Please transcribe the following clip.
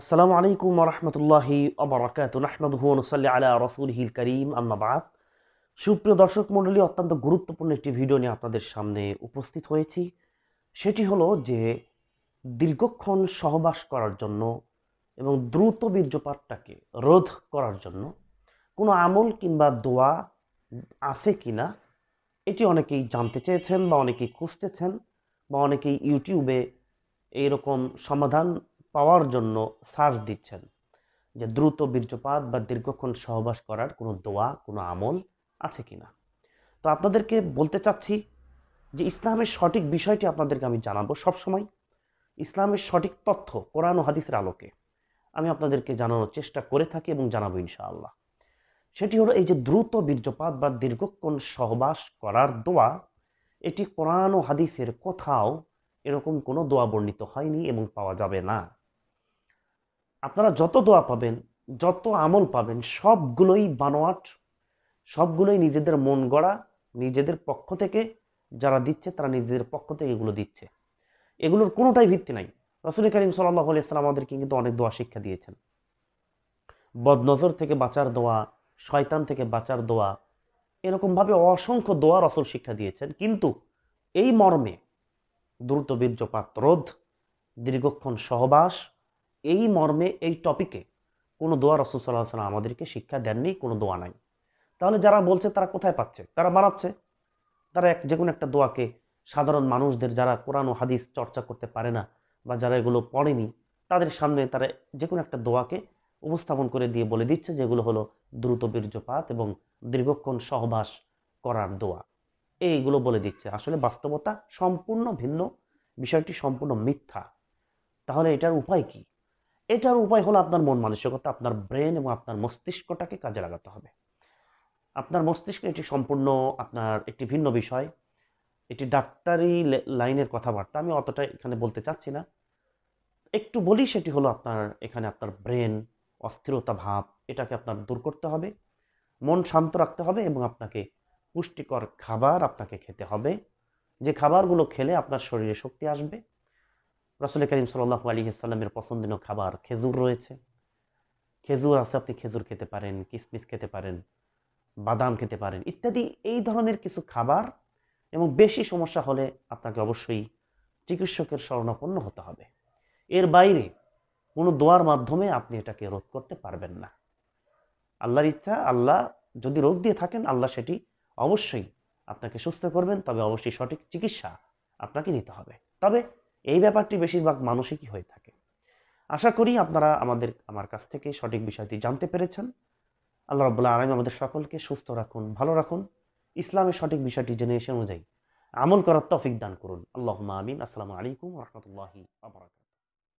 আসসালামু আলাইকুম রহমতুল্লাহি অবরাকাত হুয়ন সাল্লি আলা হিল করিম আম্মাবাদ সুপ্রিয় দর্শক মণ্ডলী অত্যন্ত গুরুত্বপূর্ণ একটি ভিডিও নিয়ে আপনাদের সামনে উপস্থিত হয়েছি সেটি হলো যে দীর্ঘক্ষণ সহবাস করার জন্য এবং দ্রুত বীর্যপাতটাকে রোধ করার জন্য কোনো আমল কিংবা দোয়া আছে কি না এটি অনেকেই জানতে চেয়েছেন বা অনেকেই খুঁজতেছেন বা অনেকেই ইউটিউবে এইরকম সমাধান পাওয়ার জন্য সার্চ দিচ্ছেন যে দ্রুত বীর্যপাত বা দীর্ঘক্ষণ সহবাস করার কোনো দোয়া কোনো আমল আছে কি না তো আপনাদেরকে বলতে চাচ্ছি যে ইসলামের সঠিক বিষয়টি আপনাদেরকে আমি জানাবো সবসময় ইসলামের সঠিক তথ্য কোরআন ও হাদিসের আলোকে আমি আপনাদেরকে জানানোর চেষ্টা করে থাকি এবং জানাবো ইনশাআল্লাহ সেটি হলো এই যে দ্রুত বীর্যপাত বা দীর্ঘক্ষণ সহবাস করার দোয়া এটি কোরআন ও হাদিসের কোথাও এরকম কোনো দোয়া বর্ণিত হয়নি এবং পাওয়া যাবে না আপনারা যত দোয়া পাবেন যত আমল পাবেন সবগুলোই বানোয়াট সবগুলোই নিজেদের মন গড়া নিজেদের পক্ষ থেকে যারা দিচ্ছে তারা নিজেদের পক্ষ থেকে এগুলো দিচ্ছে এগুলোর কোনোটাই ভিত্তি নাই রসুল করিম সাল্লাহ আলিয়াল্লাম আমাদেরকে কিন্তু অনেক দোয়া শিক্ষা দিয়েছেন বদনজর থেকে বাঁচার দোয়া শয়তান থেকে বাঁচার দোয়া এরকমভাবে অসংখ্য দোয়া রসল শিক্ষা দিয়েছেন কিন্তু এই মর্মে দ্রুত বীর্যপাত রোধ দীর্ঘক্ষণ সহবাস এই মর্মে এই টপিকে কোনো দোয়া রসুল সাল্লাহ সাল্লাম আমাদেরকে শিক্ষা দেননি কোনো দোয়া নাই তাহলে যারা বলছে তারা কোথায় পাচ্ছে তারা বানাচ্ছে তারা এক যে কোনো একটা দোয়াকে সাধারণ মানুষদের যারা কোরআন ও হাদিস চর্চা করতে পারে না বা যারা এগুলো পড়েনি তাদের সামনে তারা যে কোনো একটা দোয়াকে উপস্থাপন করে দিয়ে বলে দিচ্ছে যেগুলো হলো দ্রুত বীর্যপাত এবং দীর্ঘক্ষণ সহবাস করার দোয়া এইগুলো বলে দিচ্ছে আসলে বাস্তবতা সম্পূর্ণ ভিন্ন বিষয়টি সম্পূর্ণ মিথ্যা তাহলে এটার উপায় কী এটার উপায় হলো আপনার মন মানসিকতা আপনার ব্রেন এবং আপনার মস্তিষ্কটাকে কাজে লাগাতে হবে আপনার মস্তিষ্ক এটি সম্পূর্ণ আপনার একটি ভিন্ন বিষয় এটি ডাক্তারি লাইনের কথাবার্তা আমি অতটা এখানে বলতে চাচ্ছি না একটু বলি সেটি হলো আপনার এখানে আপনার ব্রেন অস্থিরতা ভাব এটাকে আপনার দূর করতে হবে মন শান্ত রাখতে হবে এবং আপনাকে পুষ্টিকর খাবার আপনাকে খেতে হবে যে খাবারগুলো খেলে আপনার শরীরে শক্তি আসবে রসুল করিম সাল্লাহ আলী পছন্দনীয় খাবার খেজুর রয়েছে খেজুর আছে আপনি খেজুর খেতে পারেন কিশমিশ খেতে পারেন বাদাম খেতে পারেন ইত্যাদি এই ধরনের কিছু খাবার এবং বেশি সমস্যা হলে আপনাকে অবশ্যই চিকিৎসকের শরণাপন্ন হতে হবে এর বাইরে কোনো দোয়ার মাধ্যমে আপনি এটাকে রোধ করতে পারবেন না আল্লাহর ইচ্ছা আল্লাহ যদি রোগ দিয়ে থাকেন আল্লাহ সেটি অবশ্যই আপনাকে সুস্থ করবেন তবে অবশ্যই সঠিক চিকিৎসা আপনাকে নিতে হবে তবে এই ব্যাপারটি বেশিরভাগ মানুষই কি হয়ে থাকে আশা করি আপনারা আমাদের আমার কাছ থেকে সঠিক বিষয়টি জানতে পেরেছেন আল্লাহ রবুল্লাহ আলম আমাদের সকলকে সুস্থ রাখুন ভালো রাখুন ইসলামের সঠিক বিষয়টি জেনে এসে অনুযায়ী আমল করার তফিক দান করুন আল্লাহ আমিন আসসালামু আলাইকুম রহমতুল্লাহি আবরাকাত